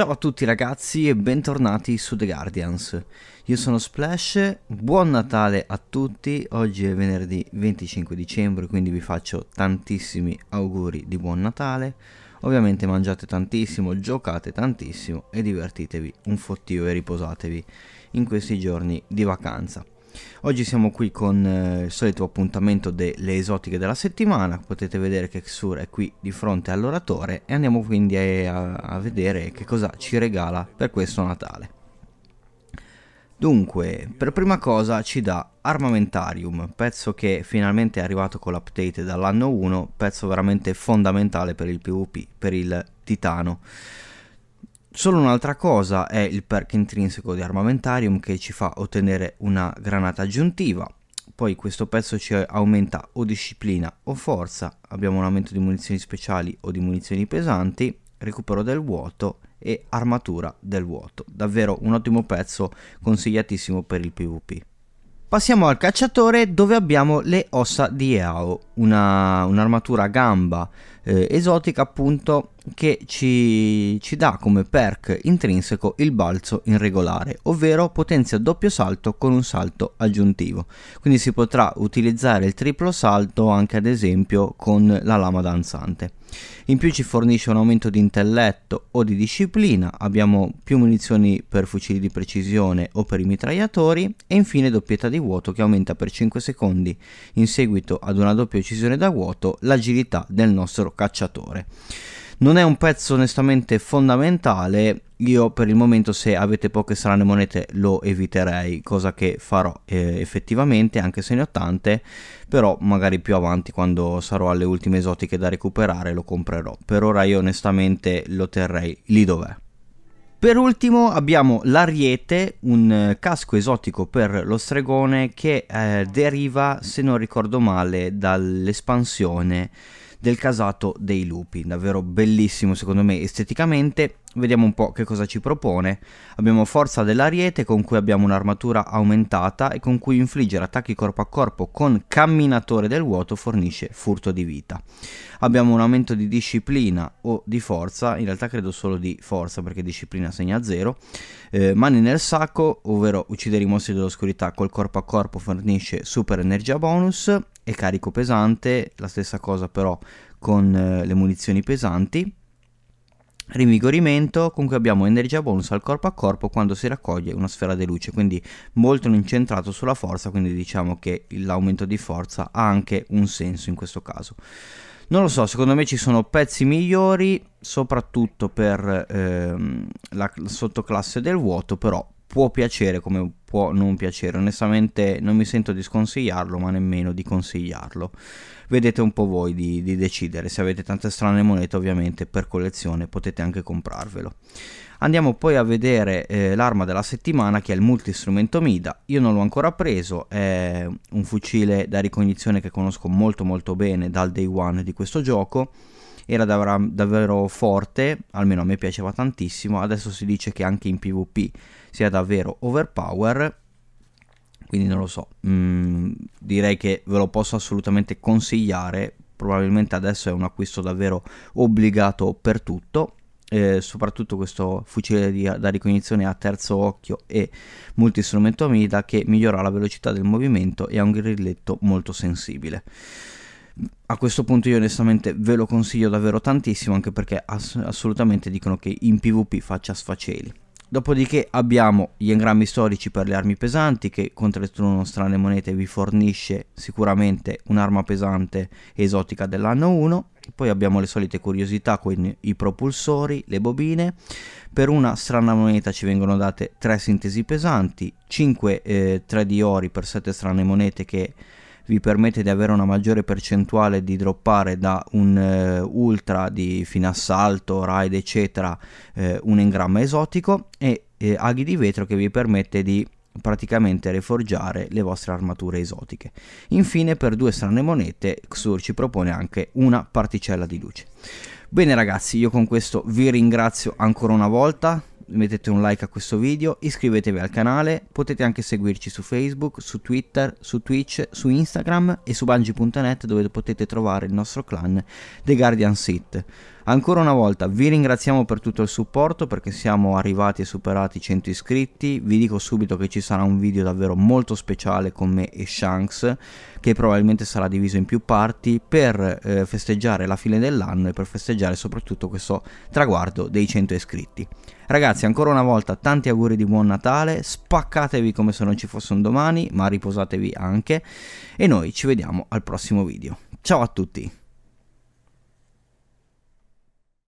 Ciao a tutti ragazzi e bentornati su The Guardians. Io sono Splash, buon Natale a tutti, oggi è venerdì 25 dicembre quindi vi faccio tantissimi auguri di buon Natale. Ovviamente mangiate tantissimo, giocate tantissimo e divertitevi un fottio e riposatevi in questi giorni di vacanza. Oggi siamo qui con eh, il solito appuntamento delle esotiche della settimana, potete vedere che Xur è qui di fronte all'oratore e andiamo quindi a, a vedere che cosa ci regala per questo Natale. Dunque, per prima cosa ci dà Armamentarium, pezzo che finalmente è arrivato con l'update dall'anno 1, pezzo veramente fondamentale per il PvP, per il Titano. Solo un'altra cosa è il perk intrinseco di Armamentarium che ci fa ottenere una granata aggiuntiva, poi questo pezzo ci aumenta o disciplina o forza, abbiamo un aumento di munizioni speciali o di munizioni pesanti, recupero del vuoto e armatura del vuoto. Davvero un ottimo pezzo, consigliatissimo per il PvP. Passiamo al cacciatore dove abbiamo le ossa di Eao, un'armatura gamba eh, esotica appunto che ci, ci, dà come perk intrinseco il balzo in regolare, ovvero potenzia doppio salto con un salto aggiuntivo. Quindi si potrà utilizzare il triplo salto anche ad esempio con la lama danzante. In più ci fornisce un aumento di intelletto o di disciplina, abbiamo più munizioni per fucili di precisione o per i mitragliatori e infine doppietta di vuoto che aumenta per 5 secondi in seguito ad una doppia uccisione da vuoto l'agilità del nostro cacciatore. Non è un pezzo onestamente fondamentale, io per il momento se avete poche strane monete lo eviterei, cosa che farò eh, effettivamente anche se ne ho tante, però magari più avanti quando sarò alle ultime esotiche da recuperare lo comprerò. Per ora io onestamente lo terrei lì dov'è. Per ultimo abbiamo l'ariete, un eh, casco esotico per lo stregone che eh, deriva, se non ricordo male, dall'espansione del casato dei lupi, davvero bellissimo secondo me esteticamente, vediamo un po' che cosa ci propone. Abbiamo forza dell'ariete con cui abbiamo un'armatura aumentata e con cui infliggere attacchi corpo a corpo con camminatore del vuoto fornisce furto di vita. Abbiamo un aumento di disciplina o di forza, in realtà credo solo di forza perché disciplina segna 0. Eh, mani nel sacco, ovvero uccidere i mostri dell'oscurità col corpo a corpo fornisce super energia bonus e carico pesante, la stessa cosa però con eh, le munizioni pesanti. Rivigorimento, comunque abbiamo energia bonus al corpo a corpo quando si raccoglie una sfera di luce, quindi molto incentrato sulla forza, quindi diciamo che l'aumento di forza ha anche un senso in questo caso. Non lo so, secondo me ci sono pezzi migliori, soprattutto per ehm, la sottoclasse del vuoto, però può piacere come può non piacere. Onestamente non mi sento di sconsigliarlo, ma nemmeno di consigliarlo. Vedete un po' voi di, di, decidere. Se avete tante strane monete, ovviamente per collezione potete anche comprarvelo. Andiamo poi a vedere eh, l'arma della settimana che è il multistrumento Mida. Io non l'ho ancora preso, è un fucile da ricognizione che conosco molto molto bene dal day one di questo gioco era dav- davvero forte, almeno a me piaceva tantissimo, adesso si dice che anche in PvP sia davvero overpower, quindi non lo so, mm, direi che ve lo posso assolutamente consigliare, probabilmente adesso è un acquisto davvero obbligato per tutto. Eh, soprattutto questo fucile di, da ricognizione a terzo occhio e multistrumento Amida che migliora la velocità del movimento e ha un grilletto molto sensibile a questo punto io onestamente ve lo consiglio davvero tantissimo anche perché ass assolutamente dicono che in PvP faccia sfaceli. Dopodiché abbiamo gli engrammi storici per le armi pesanti che contro le turno strane monete vi fornisce sicuramente un'arma pesante esotica dell'anno 1. Poi abbiamo le solite curiosità con i propulsori, le bobine. Per una strana moneta ci vengono date 3 sintesi pesanti, 5 eh, 3 di ori per 7 strane monete che vi permette di avere una maggiore percentuale di droppare da un eh, ultra di fine assalto, ride eccetera eh, un engramma esotico e eh, aghi di vetro che vi permette di praticamente reforgiare le vostre armature esotiche. Infine per due strane monete Xur ci propone anche una particella di luce. Bene ragazzi, io con questo vi ringrazio ancora una volta, mettete un like a questo video, iscrivetevi al canale, potete anche seguirci su Facebook, su Twitter, su Twitch, su Instagram e su bungie.net dove potete trovare il nostro clan The Guardian Seat. Ancora una volta vi ringraziamo per tutto il supporto perché siamo arrivati e superati i 100 iscritti, vi dico subito che ci sarà un video davvero molto speciale con me e Shanks che probabilmente sarà diviso in più parti per eh, festeggiare la fine dell'anno e per festeggiare soprattutto questo traguardo dei 100 iscritti. Ragazzi ancora una volta tanti auguri di buon Natale, spaccatevi come se non ci fosse un domani ma riposatevi anche e noi ci vediamo al prossimo video. Ciao a tutti!